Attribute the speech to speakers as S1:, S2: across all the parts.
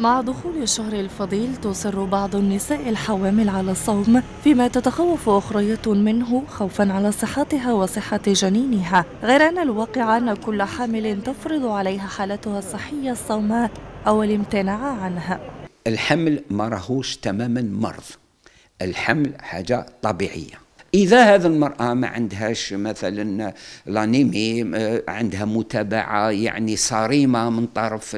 S1: مع دخول الشهر الفضيل تصر بعض النساء الحوامل على الصوم فيما تتخوف اخريات منه خوفا على صحتها وصحة جنينها غير أن الواقع أن كل حامل تفرض عليها حالتها الصحية الصوم أو الامتناع عنها
S2: الحمل ما راهوش تماما مرض الحمل حاجة طبيعية اذا هذه المراه ما عندهاش مثلا لانيمي آه، عندها متابعه يعني صريمه من طرف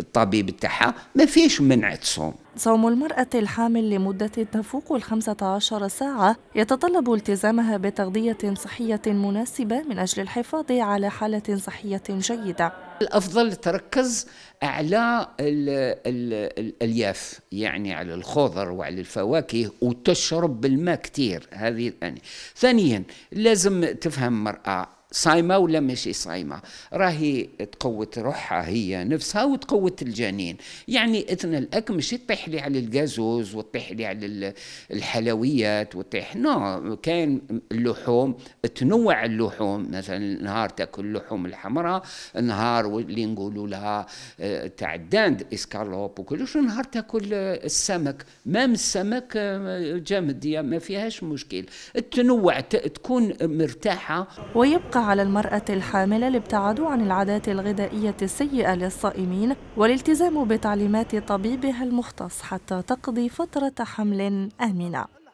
S2: الطبيب تاعها ما فيش منع تصوم
S1: صوم المرأة الحامل لمدة تفوق الخمسة عشر ساعة يتطلب التزامها بتغذية صحية مناسبة من أجل الحفاظ على حالة صحية جيدة
S2: الأفضل تركز على الألياف يعني على الخضر وعلى الفواكه وتشرب بالماء كثير هذه يعني. ثانيا لازم تفهم المرأة صايمه ولا ماشي صايمه راهي تقوت روحها هي نفسها وتقوت الجنين يعني اثنى الاك ماشي تطيح لي على الجازوز وتطيح لي على الحلويات وتطيح نو كاين اللحوم تنوع اللحوم مثلا نهار تاكل اللحوم الحمراء نهار اللي نقولوا لها آه، تاع الداند اسكالوب وكل شو نهار تاكل آه، السمك مام السمك آه، جامد ما فيهاش مشكل التنوع تكون مرتاحه ويبقى على المرأة
S1: الحاملة الابتعاد عن العادات الغذائية السيئة للصائمين والالتزام بتعليمات طبيبها المختص حتى تقضي فترة حمل آمنة